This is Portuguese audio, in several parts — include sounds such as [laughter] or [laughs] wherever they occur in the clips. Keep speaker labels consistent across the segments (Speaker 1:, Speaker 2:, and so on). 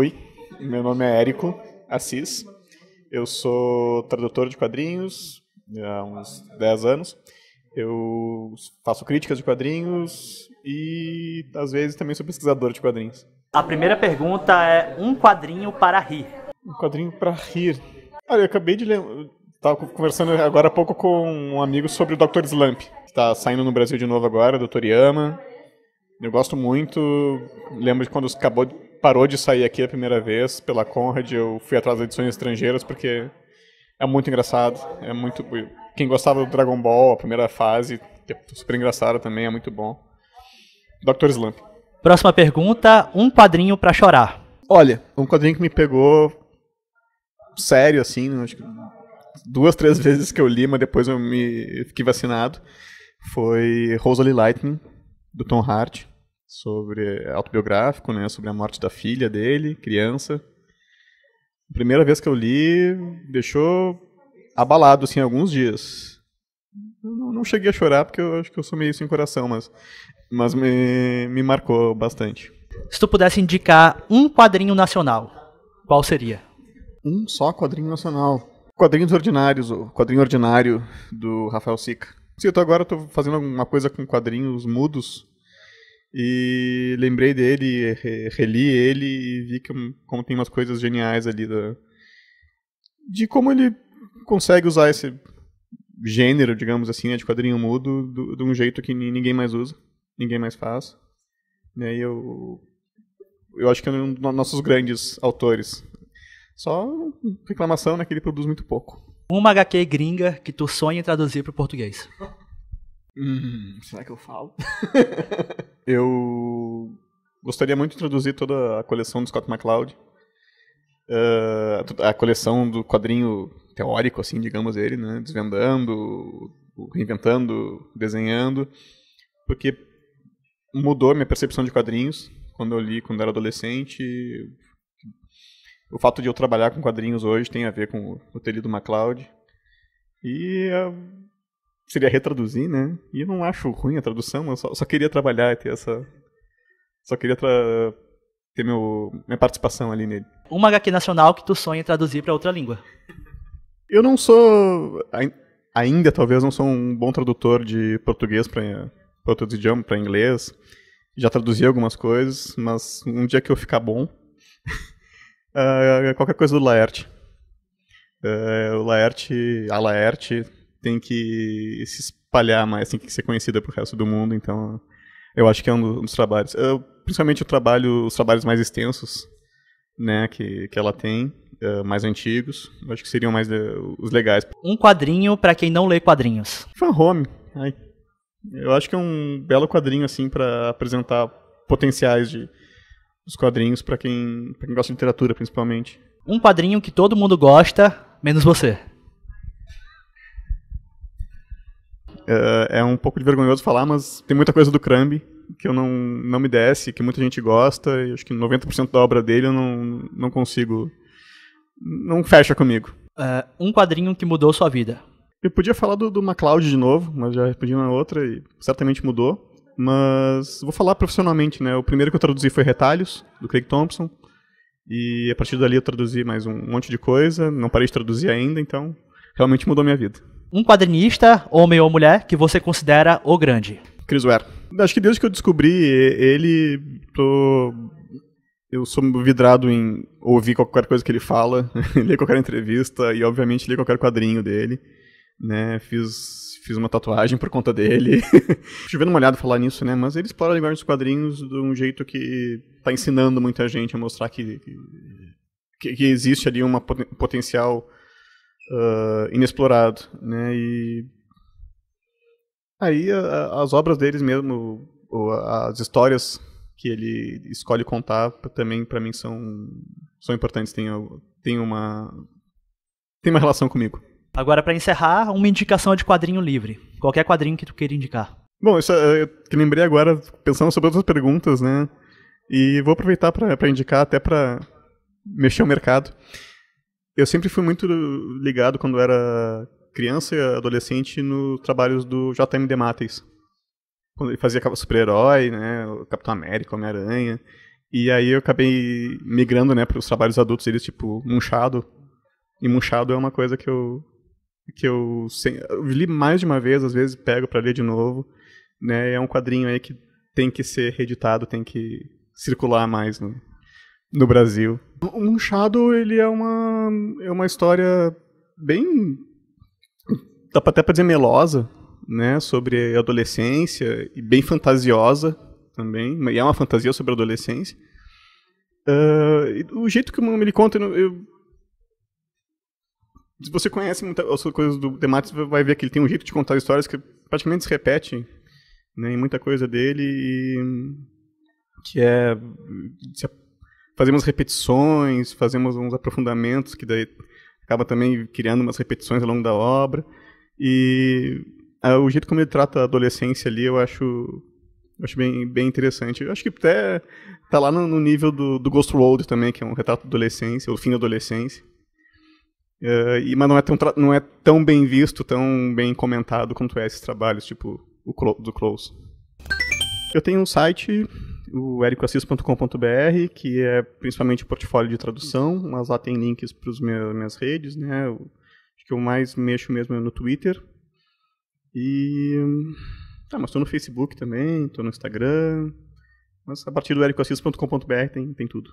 Speaker 1: Oi, meu nome é Érico Assis, eu sou tradutor de quadrinhos há uns 10 anos. Eu faço críticas de quadrinhos e às vezes também sou pesquisador de quadrinhos. A primeira pergunta
Speaker 2: é um quadrinho para rir.
Speaker 1: Um quadrinho para rir. Olha, eu acabei de ler, Estava conversando agora há pouco com um amigo sobre o Dr. Slump, que tá saindo no Brasil de novo agora, Dr Yama. Eu gosto muito. Lembro de quando acabou parou de sair aqui a primeira vez pela Conrad, eu fui atrás das edições estrangeiras porque é muito engraçado, é muito quem gostava do Dragon Ball, a primeira fase, é super engraçado também, é muito bom. Dr. Slump.
Speaker 2: Próxima pergunta, um quadrinho para chorar.
Speaker 1: Olha, um quadrinho que me pegou sério assim, né, acho que duas, três [laughs] vezes que eu li, mas depois eu me fiquei vacinado, foi Rosalie Lightning do Tom Hart sobre é autobiográfico, né, sobre a morte da filha dele, criança. A primeira vez que eu li, deixou abalado assim alguns dias. Eu não cheguei a chorar porque eu acho que eu sou meio sem coração, mas mas me, me marcou bastante.
Speaker 2: Se tu pudesse indicar um quadrinho nacional, qual seria? Um só quadrinho nacional. Quadrinhos Ordinários,
Speaker 1: o quadrinho ordinário do Rafael Sica. Se eu tô agora tô fazendo alguma coisa com quadrinhos mudos, e lembrei dele, reli ele e vi que, como tem umas coisas geniais ali da, de como ele consegue usar esse gênero, digamos assim, né, de quadrinho mudo de um jeito que ninguém mais usa, ninguém mais faz. Né, e eu, eu acho que é um dos nossos grandes autores.
Speaker 2: Só reclamação né, que ele produz muito pouco. Uma HQ gringa que tu sonha em traduzir para o português.
Speaker 1: Hum, será que eu falo? [laughs] Eu gostaria muito de introduzir toda a coleção do Scott McCloud. Uh, a coleção do quadrinho teórico, assim, digamos ele, né? Desvendando, reinventando, desenhando. Porque mudou minha percepção de quadrinhos quando eu li quando era adolescente. O fato de eu trabalhar com quadrinhos hoje tem a ver com o ter lido MacLeod. E uh, seria retraduzir, né? E eu não acho ruim a tradução, eu só, só queria trabalhar e ter essa. Só queria tra... ter meu, minha participação ali nele.
Speaker 2: Uma HQ nacional que tu sonha traduzir para outra língua. Eu não
Speaker 1: sou. Ainda talvez não sou um bom tradutor de português para outros idiomas, para inglês. Já traduzi algumas coisas, mas um dia que eu ficar bom. uh, [laughs] qualquer coisa do Laerte. Uh, o Laerte, a Laerte, tem que se espalhar mais, tem que ser conhecida para o resto do mundo. Então, eu acho que é um dos trabalhos. Eu, principalmente o trabalho, os trabalhos mais extensos, né, que, que ela tem, uh, mais antigos. Eu acho que seriam mais eh, os legais.
Speaker 2: Um quadrinho para quem não lê quadrinhos. Fan Home. Ai, eu acho que é um
Speaker 1: belo quadrinho assim para apresentar potenciais de os quadrinhos para quem, pra quem gosta de literatura, principalmente. Um quadrinho que todo mundo gosta, menos você. É, é um pouco de vergonhoso falar, mas tem muita coisa do Crumb que eu não, não me desce, que muita gente gosta, e acho que 90% da obra dele eu não, não consigo. Não fecha comigo.
Speaker 2: É, um quadrinho que mudou sua vida.
Speaker 1: Eu podia falar do, do MacLeod de novo, mas já respondi na outra e certamente mudou. Mas vou falar profissionalmente, né? O primeiro que eu traduzi foi Retalhos, do Craig Thompson. E a partir dali eu traduzi mais um monte de coisa, não parei de traduzir ainda, então realmente mudou minha vida
Speaker 2: um quadrinista, homem ou mulher, que você considera o grande?
Speaker 1: Chris Ware. Acho que desde que eu descobri ele, tô... eu sou vidrado em ouvir qualquer coisa que ele fala, [laughs] ler qualquer entrevista e, obviamente, ler qualquer quadrinho dele. Né? Fiz fiz uma tatuagem por conta dele. [laughs] vendo uma olhada falar nisso, né? Mas ele explora a linguagem dos quadrinhos de um jeito que está ensinando muita gente a mostrar que, que, que existe ali um potencial uh, inexplorado, né? E aí a, a, as obras deles mesmo, ou, as histórias que ele escolhe contar também para mim são são importantes, tem tem uma tem uma relação comigo.
Speaker 2: Agora para encerrar, uma indicação de quadrinho livre. Qualquer quadrinho que tu queira indicar.
Speaker 1: Bom, isso eh, eu que lembrei agora pensando sobre outras perguntas, né? E vou aproveitar para indicar até para mexer o mercado. Eu sempre fui muito ligado quando era criança e adolescente nos trabalhos do JMD Matheus. Quando ele fazia super-herói, né, o Capitão América, Homem-Aranha. E aí eu acabei migrando, né, para os trabalhos adultos deles, tipo Munchado. E Munchado é uma coisa que eu que eu, sem, eu li mais de uma vez, às vezes pego para ler de novo, né? É um quadrinho aí que tem que ser reeditado, tem que circular mais no, né no Brasil. O Munchado ele é uma, é uma história bem. dá até pra dizer melosa, né? Sobre adolescência e bem fantasiosa também. E é uma fantasia sobre a adolescência. Uh, o jeito que o Mama ele conta, eu, se você conhece muitas coisas do Dematis, vai ver que ele tem um jeito de contar histórias que praticamente se repete né, em muita coisa dele e que é se fazemos repetições, fazemos uns aprofundamentos que daí acaba também criando umas repetições ao longo da obra. E ah, o jeito como ele trata a adolescência ali, eu acho acho bem, bem interessante. Eu acho que até tá lá no, no nível do, do, Ghost World também, que é um retrato da adolescência, o fim da adolescência. Uh, e, mas não é, tão não é tão bem visto, tão bem comentado quanto é esses trabalhos, tipo o do Close. Eu tenho um site o ericoassis.com.br, que é principalmente o portfólio de tradução, mas lá tem links para as minhas redes, né? Eu, acho que eu mais mexo mesmo é no Twitter. E. Tá, mas estou no Facebook também,
Speaker 2: estou no Instagram. Mas a partir do ericoassis.com.br tem, tem tudo.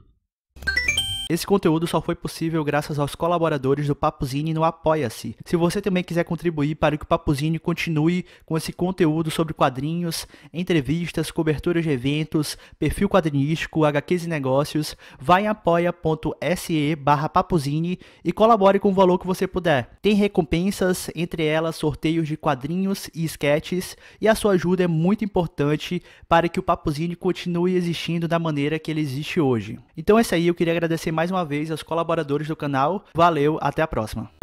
Speaker 2: Esse conteúdo só foi possível graças aos colaboradores do Papuzine no Apoia-se. Se você também quiser contribuir para que o Papuzine continue com esse conteúdo sobre quadrinhos, entrevistas, coberturas de eventos, perfil quadrinístico, HQs e negócios, vá em apoia.se barra papuzine e colabore com o valor que você puder. Tem recompensas, entre elas sorteios de quadrinhos e sketches, e a sua ajuda é muito importante para que o Papuzine continue existindo da maneira que ele existe hoje. Então é isso aí, eu queria agradecer mais uma vez aos colaboradores do canal. Valeu, até a próxima.